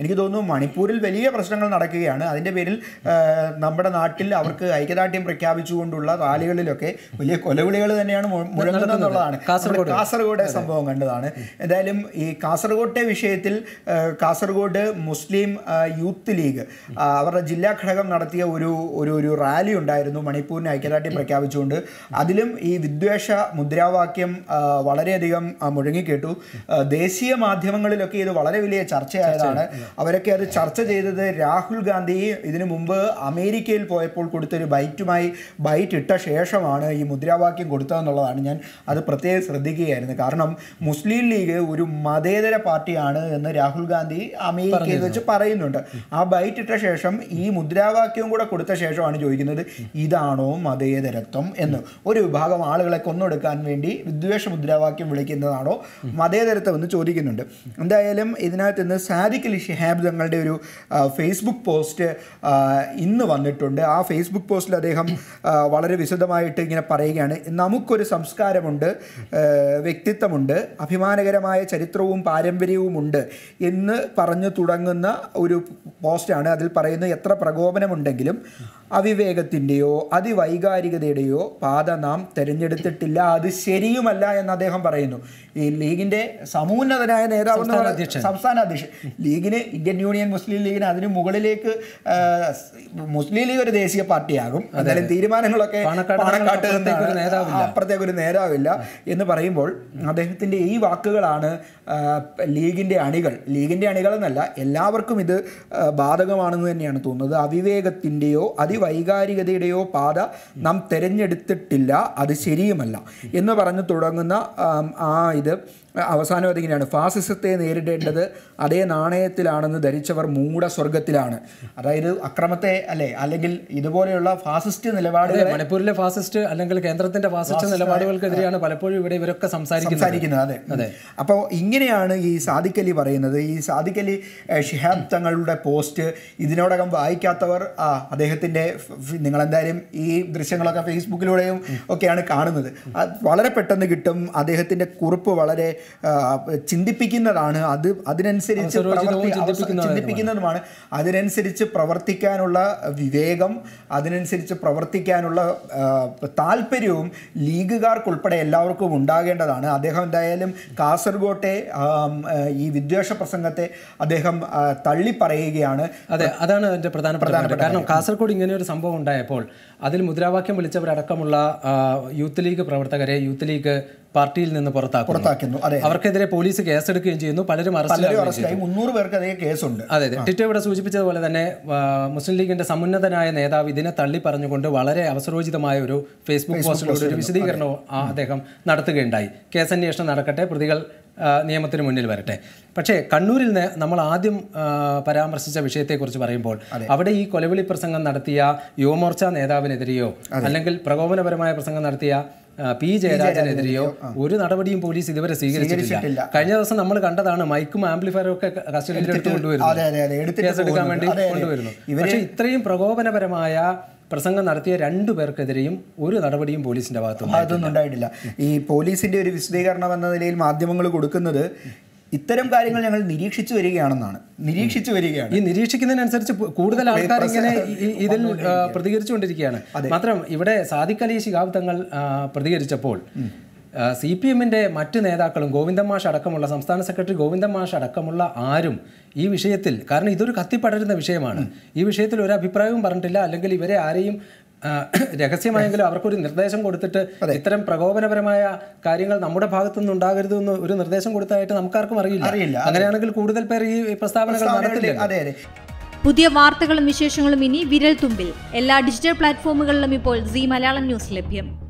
എനിക്ക് തോന്നുന്നു മണിപ്പൂരിൽ വലിയ പ്രശ്നങ്ങൾ നടക്കുകയാണ് അതിൻ്റെ പേരിൽ നമ്മുടെ നാട്ടിൽ അവർക്ക് ഐക്യദാർഢ്യം പ്രഖ്യാപിച്ചുകൊണ്ടുള്ള റാലികളിലൊക്കെ വലിയ കൊലവിളികൾ തന്നെയാണ് മുഴങ്ങുന്നതെന്നുള്ളതാണ് കാസർഗോഡ് സംഭവം കണ്ടതാണ് എന്തായാലും ഈ കാസർഗോട്ടെ വിഷയത്തിൽ കാസർഗോഡ് മുസ്ലിം യൂത്ത് ലീഗ് അവരുടെ ജില്ലാ ഘടകം നടത്തിയ ഒരു ഒരു ഒരു റാലി ഉണ്ടായിരുന്നു മണിപ്പൂരിന് ഐക്യദാർഢ്യം പ്രഖ്യാപിച്ചുകൊണ്ട് അതിലും ഈ വിദ്വേഷ മുദ്രാവാക്യം വളരെയധികം മുഴങ്ങിക്കേട്ടു ദേശീയ മാധ്യമങ്ങളിലൊക്കെ ഇത് വളരെ വലിയ ചർച്ചയായതാണ് അവരൊക്കെ അത് ചർച്ച ചെയ്തത് രാഹുൽ ഗാന്ധി ഇതിനു മുമ്പ് അമേരിക്കയിൽ പോയപ്പോൾ കൊടുത്തൊരു ബൈറ്റുമായി ബൈറ്റ് ഇട്ട ശേഷമാണ് ഈ മുദ്രാവാക്യം കൊടുത്തതെന്നുള്ളതാണ് ഞാൻ അത് പ്രത്യേകം ശ്രദ്ധിക്കുകയായിരുന്നു കാരണം മുസ്ലിം ലീഗ് ഒരു മതേതര പാർട്ടിയാണ് എന്ന് രാഹുൽ ഗാന്ധി അമേരിക്കയിൽ വെച്ച് പറയുന്നുണ്ട് ആ ബൈറ്റ് ഇട്ട ശേഷം ഈ മുദ്രാവാക്യവും കൂടെ കൊടുത്ത ശേഷമാണ് ചോദിക്കുന്നത് ഇതാണോ മതേതരത്വം എന്ന് ഒരു വിഭാഗം ആളുകളെ കൊന്നൊടുക്കാൻ വേണ്ടി വിദ്വേഷ മുദ്രാവാക്യം വിളിക്കുന്നതാണോ മതേതരത്വം എന്ന് ചോദിക്കുന്നുണ്ട് എന്തായാലും ഇതിനകത്ത് നിന്ന് സാദിഖ് അലി ശിഹാബ് തങ്ങളുടെ ഒരു ഫേസ്ബുക്ക് പോസ്റ്റ് ഇന്ന് വന്നിട്ടുണ്ട് ആ ഫേസ്ബുക്ക് പോസ്റ്റിൽ അദ്ദേഹം വളരെ വിശദമായിട്ട് ഇങ്ങനെ പറയുകയാണ് നമുക്കൊരു സംസ്കാരമുണ്ട് വ്യക്തിത്വമുണ്ട് അഭിമാനകരമായ ചരിത്രവും പാരമ്പര്യവുമുണ്ട് എന്ന് പറഞ്ഞു തുടങ്ങുന്ന ഒരു പോസ്റ്റാണ് അതിൽ പറയുന്നത് എത്ര പ്രകോപനമുണ്ടെങ്കിലും അവിവേകത്തിൻ്റെയോ അതിവൈകാരികതയുടെയോ പാത നാം തിരഞ്ഞെടുത്തിട്ടില്ല അത് ശരിയുമല്ല എന്ന് അദ്ദേഹം പറയുന്നു ഈ ലീഗിൻ്റെ സമൂന്നതനായ നേതാവ് സംസ്ഥാന അധ്യക്ഷൻ ലീഗിന് ഇന്ത്യൻ യൂണിയൻ മുസ്ലിം ലീഗിന് അതിന് മുകളിലേക്ക് മുസ്ലിം ലീഗ് ഒരു ദേശീയ പാർട്ടിയാകും എന്തായാലും തീരുമാനങ്ങളൊക്കെ അപ്പുറത്തേക്ക് ഒരു നേതാവില്ല എന്ന് പറയുമ്പോൾ അദ്ദേഹത്തിൻ്റെ ഈ വാക്കുകളാണ് ലീഗിൻ്റെ അണികൾ ലീഗിൻ്റെ അണികൾ എന്നല്ല എല്ലാവർക്കും ഇത് ബാധകമാണെന്ന് തന്നെയാണ് തോന്നുന്നത് അവിവേകത്തിൻ്റെയോ അതി ഒരു വൈകാരികതയുടെയോ പാത നാം തിരഞ്ഞെടുത്തിട്ടില്ല അത് ശരിയുമല്ല എന്ന് പറഞ്ഞ് തുടങ്ങുന്ന ആ ഇത് അവസാനം അതിങ്ങനെയാണ് ഫാസിസത്തെ നേരിടേണ്ടത് അതേ നാണയത്തിലാണെന്ന് ധരിച്ചവർ മൂട സ്വർഗത്തിലാണ് അതായത് അക്രമത്തെ അല്ലെ അല്ലെങ്കിൽ ഇതുപോലെയുള്ള ഫാസിസ്റ്റ് നിലപാടുകൾ മണിപ്പൂരിലെ ഫാസിസ്റ്റ് അല്ലെങ്കിൽ കേന്ദ്രത്തിന്റെ ഫാസിസ്റ്റ് നിലപാടുകൾക്കെതിരെയാണ് പലപ്പോഴും ഇവിടെ ഇവരൊക്കെ സംസാരിക്കുന്നത് അതെ അതെ അപ്പോൾ ഇങ്ങനെയാണ് ഈ സാദിക്കലി പറയുന്നത് ഈ സാദിക്കലി ഷിഹാബ് തങ്ങളുടെ പോസ്റ്റ് ഇതിനോടകം വായിക്കാത്തവർ ആ അദ്ദേഹത്തിൻ്റെ നിങ്ങളെന്തായാലും ഈ ദൃശ്യങ്ങളൊക്കെ ഫേസ്ബുക്കിലൂടെയും ഒക്കെയാണ് കാണുന്നത് വളരെ പെട്ടെന്ന് കിട്ടും അദ്ദേഹത്തിൻ്റെ കുറിപ്പ് വളരെ ചിന്തിപ്പിക്കുന്നതാണ് അത് അതിനനുസരിച്ച് ചിന്തിപ്പിക്കുന്നതുമാണ് അതിനനുസരിച്ച് പ്രവർത്തിക്കാനുള്ള വിവേകം അതിനനുസരിച്ച് പ്രവർത്തിക്കാനുള്ള താല്പര്യവും ലീഗുകാർക്കുൾപ്പെടെ എല്ലാവർക്കും ഉണ്ടാകേണ്ടതാണ് അദ്ദേഹം എന്തായാലും കാസർഗോട്ടെ ഈ വിദ്വേഷ പ്രസംഗത്തെ അദ്ദേഹം തള്ളി പറയുകയാണ് അതെ അതാണ് എൻ്റെ പ്രധാന പ്രധാനപ്പെട്ട കാരണം കാസർഗോഡ് ഇങ്ങനെ ഒരു സംഭവം ഉണ്ടായപ്പോൾ അതിൽ മുദ്രാവാക്യം വിളിച്ചവരടക്കമുള്ള യൂത്ത് ലീഗ് പ്രവർത്തകരെ യൂത്ത് ലീഗ് പാർട്ടിയിൽ നിന്ന് പുറത്താക്കുന്നു അവർക്കെതിരെ പോലീസ് കേസെടുക്കുകയും ചെയ്യുന്നു പലരും അറസ്റ്റ് മുന്നൂറ് കേസുണ്ട് അതെ ടിറ്റോ ഇവിടെ സൂചിപ്പിച്ചതുപോലെ തന്നെ മുസ്ലിം ലീഗിന്റെ സമുന്നതനായ നേതാവ് ഇതിനെ തള്ളി പറഞ്ഞുകൊണ്ട് വളരെ അവസരോചിതമായ ഒരു ഫേസ്ബുക്ക് പോസ്റ്റിലൂടെ ഒരു വിശദീകരണം അദ്ദേഹം നടത്തുകയുണ്ടായി കേസന്വേഷണം നടക്കട്ടെ പ്രതികൾ നിയമത്തിന് മുന്നിൽ വരട്ടെ പക്ഷേ കണ്ണൂരിൽ നിന്ന് നമ്മൾ ആദ്യം പരാമർശിച്ച വിഷയത്തെക്കുറിച്ച് പറയുമ്പോൾ അവിടെ ഈ കൊലവിളി പ്രസംഗം നടത്തിയ യുവമോർച്ച നേതാവിനെതിരെയോ അല്ലെങ്കിൽ പ്രകോപനപരമായ പ്രസംഗം നടത്തിയ പി ജയരാജനെതിരെയോ ഒരു നടപടിയും പോലീസ് ഇതുവരെ സ്വീകരിച്ചിട്ടില്ല കഴിഞ്ഞ ദിവസം നമ്മൾ കണ്ടതാണ് മൈക്കും ആംപ്ലിഫയറും ഒക്കെ കസ്റ്റഡിയിൽ എടുത്ത് കൊണ്ടുവരുന്നു കേസെടുക്കാൻ വേണ്ടി കൊണ്ടുവരുന്നു പക്ഷേ ഇത്രയും പ്രകോപനപരമായ പ്രസംഗം നടത്തിയ രണ്ടു പേർക്കെതിരെയും ഒരു നടപടിയും പോലീസിന്റെ ഭാഗത്തുനിന്ന് അതൊന്നും ഉണ്ടായിട്ടില്ല ഈ പോലീസിന്റെ ഒരു വിശദീകരണം എന്ന നിലയിൽ മാധ്യമങ്ങൾ കൊടുക്കുന്നത് ഇത്തരം കാര്യങ്ങൾ ഞങ്ങൾ നിരീക്ഷിച്ചു വരികയാണെന്നാണ് നിരീക്ഷിച്ചു വരികയാണ് ഈ നിരീക്ഷിക്കുന്നതിനനുസരിച്ച് കൂടുതൽ ആൾക്കാർ ഇങ്ങനെ ഇതിൽ പ്രതികരിച്ചുകൊണ്ടിരിക്കുകയാണ് മാത്രം ഇവിടെ സാദിഖ് അലി ശിഹാബ് തങ്ങൾ പ്രതികരിച്ചപ്പോൾ സി പി എമ്മിൻ്റെ മറ്റു നേതാക്കളും ഗോവിന്ദൻ മാഷ് അടക്കമുള്ള സംസ്ഥാന സെക്രട്ടറി ഗോവിന്ദൻ മാഷ് അടക്കമുള്ള ആരും ഈ വിഷയത്തിൽ കാരണം ഇതൊരു കത്തിപ്പടരുന്ന വിഷയമാണ് ഈ വിഷയത്തിൽ ഒരു അഭിപ്രായവും പറഞ്ഞിട്ടില്ല അല്ലെങ്കിൽ ഇവരെ ആരെയും രഹസ്യമായെങ്കിലും അവർക്കൊരു നിർദ്ദേശം കൊടുത്തിട്ട് ഇത്തരം പ്രകോപനപരമായ കാര്യങ്ങൾ നമ്മുടെ ഭാഗത്തു നിന്ന് ഉണ്ടാകരുത് എന്ന് ഒരു നിർദ്ദേശം കൊടുത്തായിട്ട് നമുക്കാർക്കും അറിയില്ല അറിയില്ല അങ്ങനെയാണെങ്കിൽ കൂടുതൽ പേർ ഈ പ്രസ്താവനകൾ നടത്തില്ല പുതിയ വാർത്തകളും വിശേഷങ്ങളും ഇനി വിരൽ തുമ്പിൽ എല്ലാ ഡിജിറ്റൽ പ്ലാറ്റ്ഫോമുകളിലും ഇപ്പോൾ സി മലയാളം ന്യൂസ് ലഭ്യം